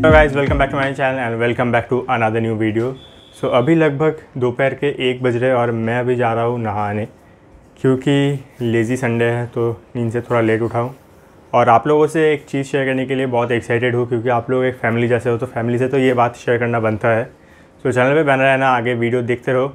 hello guys welcome back to my channel and welcome back to another new video so अभी लगभग दोपहर के एक बज रहे और मैं अभी जा रहा हूँ नहाने क्योंकि लेज़ी संडे है तो नींद से थोड़ा लेट उठाऊँ और आप लोगों से एक चीज़ शेयर करने के लिए बहुत एक्साइटेड हूँ क्योंकि आप लोग एक फैमिली जैसे हो तो फैमिली से तो ये बात शेयर करना बनता है सो so, चैनल पर बना रहना आगे वीडियो देखते रहो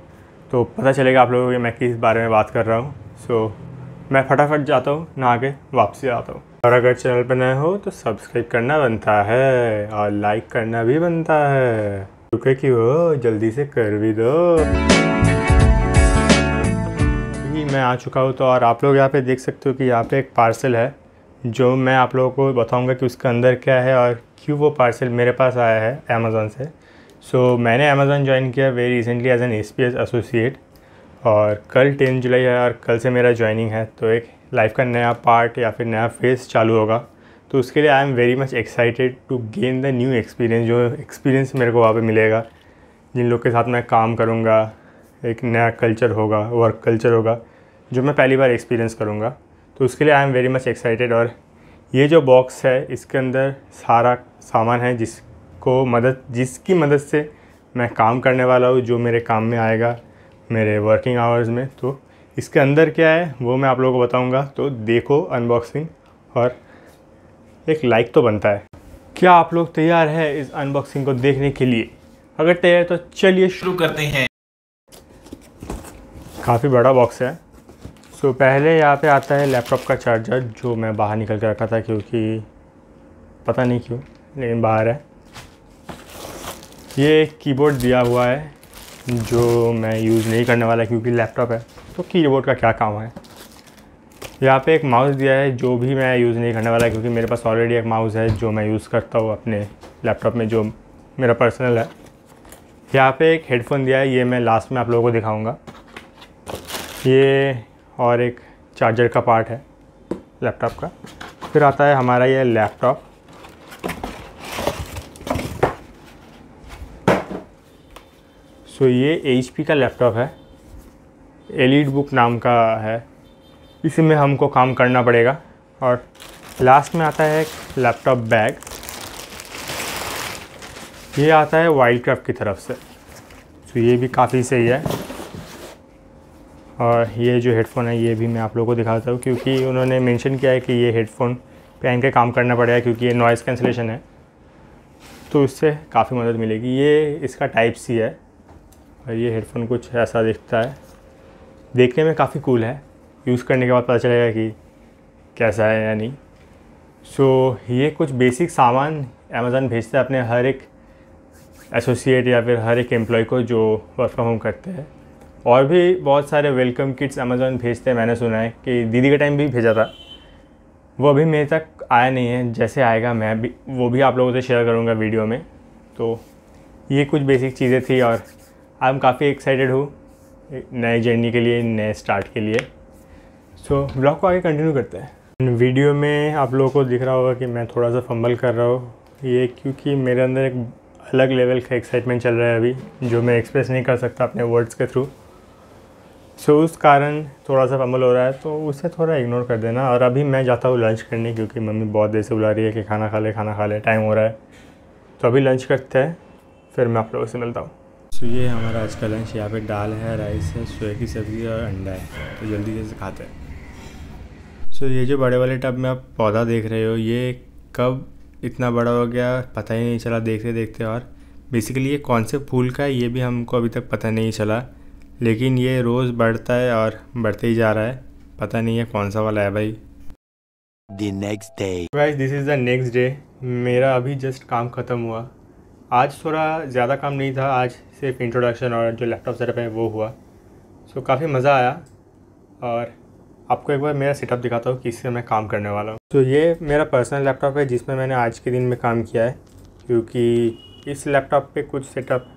तो पता चलेगा आप लोगों को मैं किस बारे में बात कर रहा हूँ सो so, मैं फटाफट जाता हूँ नहा के वापसी आता हूँ और अगर चैनल पर नए हो तो सब्सक्राइब करना बनता है और लाइक करना भी बनता है रुके कि वो जल्दी से कर भी दो मैं आ चुका हूँ तो और आप लोग यहाँ पे देख सकते हो कि यहाँ पे एक पार्सल है जो मैं आप लोगों को बताऊँगा कि उसके अंदर क्या है और क्यों वो पार्सल मेरे पास आया है अमेज़ोन से सो so, मैंने अमेज़ोन ज्वाइन किया very recently as an S P S associate और कल टेन जुलाई है और कल से मेरा ज्वाइनिंग है तो एक लाइफ का नया पार्ट या फिर नया फेज़ चालू होगा तो उसके लिए I am very much excited to gain the new experience जो एक्सपीरियंस मेरे को वहाँ पे मिलेगा जिन लोग के साथ मैं काम करूँगा एक नया कल्चर होगा वर्क कल्चर होगा जो मैं पहली बार एक्सपीरियंस करूँगा तो उसके लिए I am very much excited और ये जो बॉक्स है इसके अंदर सारा सामान है जिसको मदद जिसकी मदद से मैं काम करने वाला हूँ जो मेरे काम में आएगा मेरे वर्किंग आवर्स में तो इसके अंदर क्या है वो मैं आप लोगों को बताऊंगा तो देखो अनबॉक्सिंग और एक लाइक तो बनता है क्या आप लोग तैयार है इस अनबॉक्सिंग को देखने के लिए अगर तैयार तो चलिए शुरू करते हैं काफ़ी बड़ा बॉक्स है सो पहले यहाँ पे आता है लैपटॉप का चार्जर जो मैं बाहर निकल के रखा था क्योंकि पता नहीं क्यों लेकिन बाहर है ये एक कीबोर्ड दिया हुआ है जो मैं यूज़ नहीं करने वाला क्योंकि लैपटॉप है तो कीबोर्ड का क्या काम है यहाँ पे एक माउस दिया है जो भी मैं यूज़ नहीं करने वाला क्योंकि मेरे पास ऑलरेडी एक माउस है जो मैं यूज़ करता हूँ अपने लैपटॉप में जो मेरा पर्सनल है यहाँ पे एक हेडफोन दिया है ये मैं लास्ट में आप लोगों को दिखाऊंगा ये और एक चार्जर का पार्ट है लैपटॉप का फिर आता है हमारा ये लैपटॉप सो ये एच का लैपटॉप है एलिड बुक नाम का है इसी में हमको काम करना पड़ेगा और लास्ट में आता है लैपटॉप बैग ये आता है वाइल्ड क्राफ्ट की तरफ से सो ये भी काफ़ी सही है और ये जो हेडफ़ोन है ये भी मैं आप लोगों को दिखाता हूँ क्योंकि उन्होंने मेंशन किया है कि ये हेडफ़ोन पहन के काम करना पड़ेगा क्योंकि ये नॉइज़ कैंसलेशन है तो इससे काफ़ी मदद मिलेगी ये इसका टाइप सी है और ये हेडफोन कुछ ऐसा दिखता है देखने में काफ़ी कूल है यूज़ करने के बाद पता चलेगा कि कैसा है या नहीं सो so, ये कुछ बेसिक सामान अमेज़ोन भेजता है अपने हर एक एसोसिएट या फिर हर एक एम्प्लॉय को जो वर्क फ्रॉम होम करते हैं और भी बहुत सारे वेलकम किट्स अमेज़ोन भेजते हैं मैंने सुना है कि दीदी का टाइम भी भेजा था वो अभी मेरे तक आया नहीं है जैसे आएगा मैं भी वो भी आप लोगों से शेयर करूँगा वीडियो में तो ये कुछ बेसिक चीज़ें थी और आई एम काफ़ी एक्साइटेड हूँ नए जर्नी के लिए नए स्टार्ट के लिए सो so, ब्लॉग को आगे कंटिन्यू करते हैं वीडियो में आप लोगों को दिख रहा होगा कि मैं थोड़ा सा फंबल कर रहा हूँ ये क्योंकि मेरे अंदर एक अलग लेवल का एक्साइटमेंट चल रहा है अभी जो मैं एक्सप्रेस नहीं कर सकता अपने वर्ड्स के थ्रू सो so, उस कारण थोड़ा सा फंबल हो रहा है तो उसे थोड़ा इग्नोर कर देना और अभी मैं जाता हूँ लंच करने क्योंकि मम्मी बहुत देर से बुला रही है कि खाना खा ले खाना खा ले टाइम हो रहा है तो अभी लंच करते हैं फिर मैं आप लोगों से मिलता हूँ सो ये हमारा आज का लंच यहाँ पे दाल है राइस है सोए की सब्ज़ी और अंडा है तो जल्दी जल्दी खाते हैं सो ये जो बड़े वाले टब में आप पौधा देख रहे हो ये कब इतना बड़ा हो गया पता ही नहीं चला देखते देखते और बेसिकली ये कौन से फूल का है ये भी हमको अभी तक पता नहीं चला लेकिन ये रोज़ बढ़ता है और बढ़ते ही जा रहा है पता नहीं है कौन सा वाला है भाई the next day this is the next day मेरा अभी जस्ट काम ख़त्म हुआ आज थोड़ा ज़्यादा काम नहीं था आज सिर्फ इंट्रोडक्शन और जो लैपटॉप सेटअप है वो हुआ सो काफ़ी मज़ा आया और आपको एक बार मेरा सेटअप दिखाता हूँ कि इससे मैं काम करने वाला हूँ तो ये मेरा पर्सनल लैपटॉप है जिसमें मैंने आज के दिन में काम किया है क्योंकि इस लैपटॉप पे कुछ सेटअप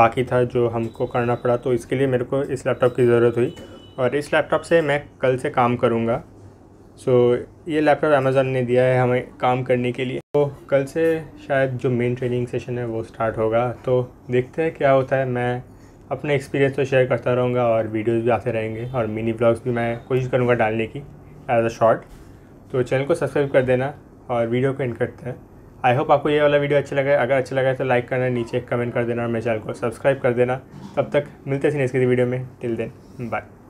बाकी था जो हमको करना पड़ा तो इसके लिए मेरे को इस लैपटॉप की ज़रूरत हुई और इस लैपटॉप से मैं कल से काम करूँगा सो so, ये लैपटॉप अमेज़ोन ने दिया है हमें काम करने के लिए तो कल से शायद जो मेन ट्रेनिंग सेशन है वो स्टार्ट होगा तो देखते हैं क्या होता है मैं अपने एक्सपीरियंस तो शेयर करता रहूँगा और वीडियोज़ भी आते रहेंगे और मिनी ब्लॉग्स भी मैं कोशिश करूँगा डालने की एज अ शॉर्ट तो चैनल को सब्सक्राइब कर देना और वीडियो को एंड करते हैं आई होप आपको ये वाला वीडियो अच्छा लगा अगर अच्छा लगा तो लाइक करना नीचे कमेंट कर देना और मेरे चैनल को सब्सक्राइब कर देना तब तक मिलते थे नेक्स्ट वीडियो में टिल देन बाय